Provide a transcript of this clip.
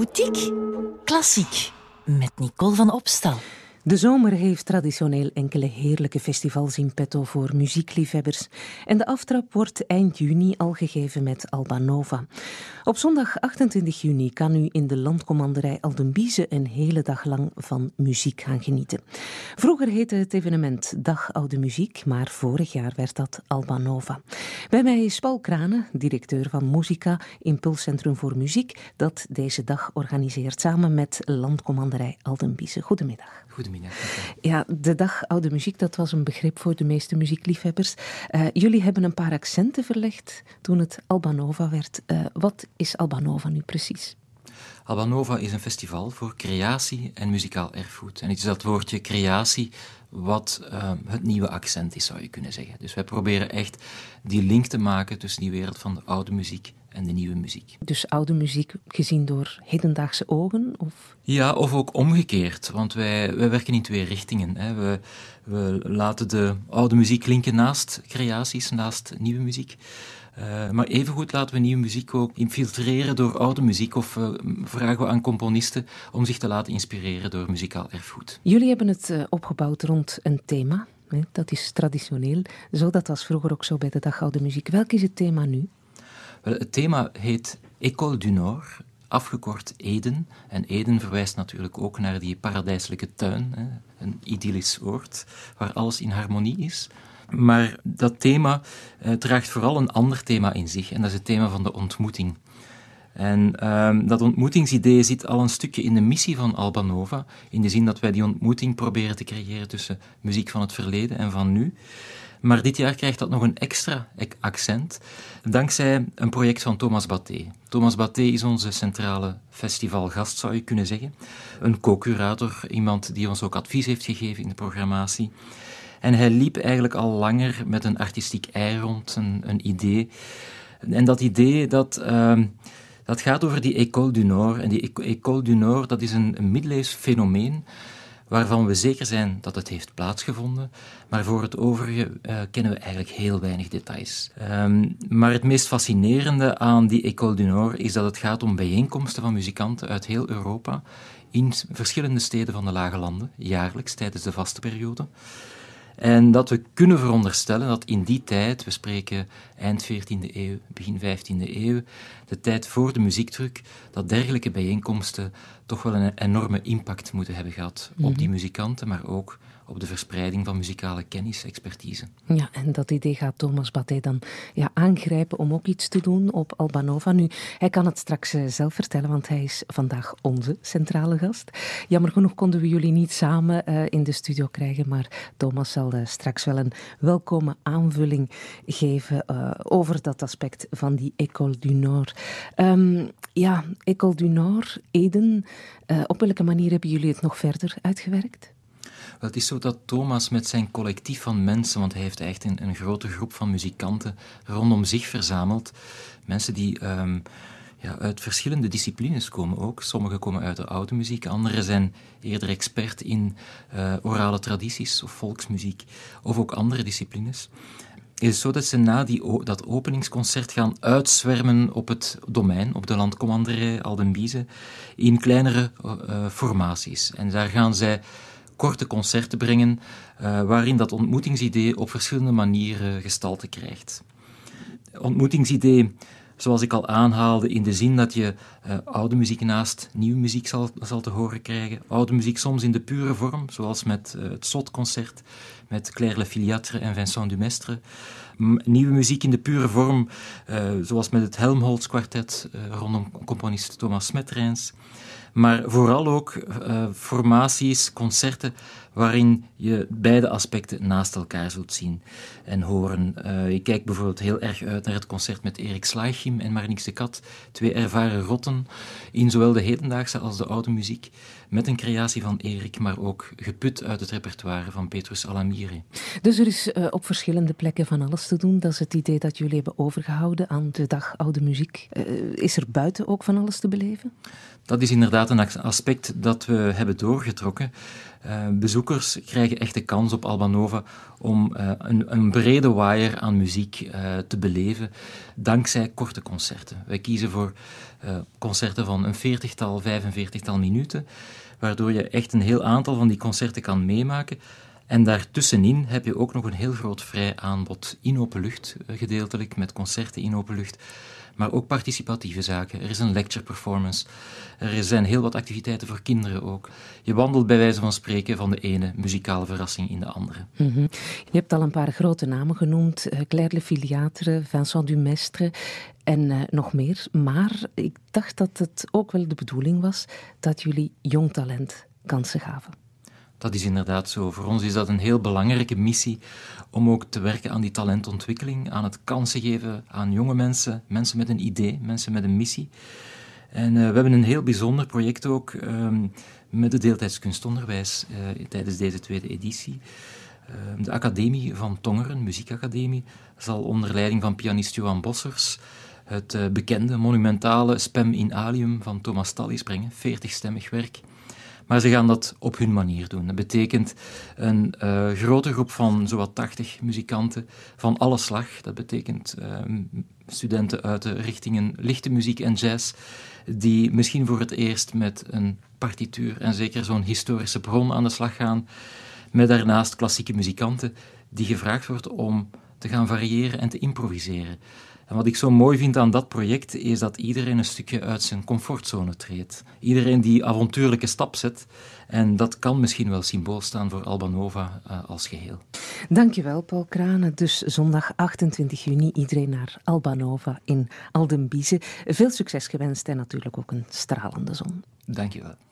Boutique Klassiek met Nicole van Opstal. De zomer heeft traditioneel enkele heerlijke festivals in petto voor muziekliefhebbers. En de aftrap wordt eind juni al gegeven met Albanova. Op zondag 28 juni kan u in de landcommanderij Aldenbiezen een hele dag lang van muziek gaan genieten. Vroeger heette het evenement Dag Oude Muziek, maar vorig jaar werd dat Albanova. Bij mij is Paul Kranen, directeur van Musica, Impulscentrum voor Muziek, dat deze dag organiseert samen met landcommanderij Aldenbiezen. Goedemiddag. Ja, de dag oude muziek, dat was een begrip voor de meeste muziekliefhebbers. Eh, jullie hebben een paar accenten verlegd toen het Albanova werd. Eh, wat is Albanova nu precies? Albanova is een festival voor creatie en muzikaal erfgoed. En het is dat woordje creatie wat ehm, het nieuwe accent is, zou je kunnen zeggen. Dus wij proberen echt die link te maken tussen die wereld van de oude muziek en de nieuwe muziek. Dus oude muziek gezien door hedendaagse ogen? Of? Ja, of ook omgekeerd, want wij, wij werken in twee richtingen. Hè. We, we laten de oude muziek klinken naast creaties, naast nieuwe muziek. Uh, maar evengoed laten we nieuwe muziek ook infiltreren door oude muziek of eh, vragen we aan componisten om zich te laten inspireren door muzikaal erfgoed. Jullie hebben het eh, opgebouwd rond een thema, hè? dat is traditioneel, zo dat was vroeger ook zo bij de Dag Oude Muziek. Welk is het thema nu? Wel, het thema heet École du Nord, afgekort Eden. En Eden verwijst natuurlijk ook naar die paradijselijke tuin, hè, een idyllisch oord waar alles in harmonie is. Maar dat thema eh, draagt vooral een ander thema in zich, en dat is het thema van de ontmoeting. En ehm, dat ontmoetingsidee zit al een stukje in de missie van Albanova, in de zin dat wij die ontmoeting proberen te creëren tussen muziek van het verleden en van nu. Maar dit jaar krijgt dat nog een extra accent, dankzij een project van Thomas Baté. Thomas Baté is onze centrale festivalgast, zou je kunnen zeggen. Een co-curator, iemand die ons ook advies heeft gegeven in de programmatie. En hij liep eigenlijk al langer met een artistiek ei rond, een, een idee. En dat idee, dat... Ehm, dat gaat over die École du Nord. En die École du Nord, dat is een, een middeleeuws fenomeen waarvan we zeker zijn dat het heeft plaatsgevonden, maar voor het overige eh, kennen we eigenlijk heel weinig details. Ehm, maar het meest fascinerende aan die École du Nord is dat het gaat om bijeenkomsten van muzikanten uit heel Europa in verschillende steden van de Lage Landen, jaarlijks tijdens de vaste periode. En dat we kunnen veronderstellen dat in die tijd, we spreken eind 14e eeuw, begin 15e eeuw, de tijd voor de muziekdruk, dat dergelijke bijeenkomsten toch wel een enorme impact moeten hebben gehad op die mhm. muzikanten, maar ook op de verspreiding van muzikale kennis, expertise. Ja, en dat idee gaat Thomas Baté dan ja, aangrijpen om ook iets te doen op Albanova. Nu, hij kan het straks eh, zelf vertellen, want hij is vandaag onze centrale gast. Jammer genoeg konden we jullie niet samen eh, in de studio krijgen, maar Thomas zal eh, straks wel een welkome aanvulling geven over dat aspect van die École du Nord. Ehm, ja, École du Nord, Eden, op welke manier hebben jullie het nog verder uitgewerkt? Het is zo dat Thomas met zijn collectief van mensen, want hij heeft echt een, een grote groep van muzikanten rondom zich verzameld. Mensen die ehm, ja, uit verschillende disciplines komen ook. Sommigen komen uit de oude muziek, anderen zijn eerder expert in eh, orale tradities of volksmuziek of ook andere disciplines is zo dat ze na die, dat openingsconcert gaan uitzwermen op het domein, op de landcommanderij Aldenbieze, in kleinere eh, formaties. En daar gaan zij korte concerten brengen, eh, waarin dat ontmoetingsidee op verschillende manieren gestalte krijgt. Ontmoetingsidee, zoals ik al aanhaalde, in de zin dat je eh, oude muziek naast nieuwe muziek zal, zal te horen krijgen. Oude muziek soms in de pure vorm, zoals met eh, het Sot-concert, met Claire Le Filiatre en Vincent Dumestre nieuwe muziek in de pure vorm, eh, zoals met het Helmholtz kwartet eh, rondom componist Thomas Smetrijns. Maar vooral ook eh, formaties, concerten waarin je beide aspecten naast elkaar zult zien en horen. Uh, ik kijk bijvoorbeeld heel erg uit naar het concert met Erik Slaagim en Marnix de Kat, twee ervaren rotten in zowel de hedendaagse als de oude muziek, met een creatie van Erik, maar ook geput uit het repertoire van Petrus Alamire. Dus er is op verschillende plekken van alles te doen. Dat is het idee dat jullie hebben overgehouden aan de dag oude muziek. Eh, is er buiten ook van alles te beleven? Dat is inderdaad een aspect dat we hebben doorgetrokken. Eh, bezoekers krijgen echt de kans op Albanova om eh, een, een, brede waaier aan muziek te beleven, dankzij korte concerten. Wij kiezen voor concerten van een veertigtal, vijfenveertigtal minuten, waardoor je echt een heel aantal van die concerten kan meemaken en daartussenin heb je ook nog een heel groot vrij aanbod in open lucht, eh, gedeeltelijk met concerten in open lucht, maar ook participatieve zaken. Er is een lecture performance, er zijn heel wat activiteiten voor kinderen ook. Je wandelt bij wijze van spreken van de ene muzikale verrassing in de andere. Mhm. Je hebt al een paar grote namen genoemd, eh, Claire Le Filiatre, Vincent Dumestre en eh, nog meer. Maar ik dacht dat het ook wel de bedoeling was dat jullie jong talent kansen gaven. Dat is inderdaad zo. Voor ons is dat een heel belangrijke missie om ook te werken aan die talentontwikkeling, aan het kansen geven aan jonge mensen, mensen met een idee, mensen met een missie. En eh, we hebben een heel bijzonder project ook ehm, met het deeltijds kunstonderwijs eh, tijdens deze tweede editie. Ehm, de Academie van Tongeren, Muziekacademie, zal onder leiding van pianist Johan Bossers het eh, bekende, monumentale Spem in Alium van Thomas Tallis brengen, 40-stemmig werk maar ze gaan dat op hun manier doen. Dat betekent een eh, grote groep van zowat 80 muzikanten van alle slag. Dat betekent ehm, studenten uit de richtingen lichte muziek en jazz, die misschien voor het eerst met een partituur en zeker zo'n historische bron aan de slag gaan. Met daarnaast klassieke muzikanten die gevraagd wordt om te gaan variëren en te improviseren. En wat ik zo mooi vind aan dat project is dat iedereen een stukje uit zijn comfortzone treedt. Iedereen die avontuurlijke stap zet. En dat kan misschien wel symbool staan voor Albanova eh, als geheel. Dankjewel, Paul Kranen. Dus zondag 28 juni iedereen naar Albanova in Biesen. Veel succes gewenst en natuurlijk ook een stralende zon. Dankjewel.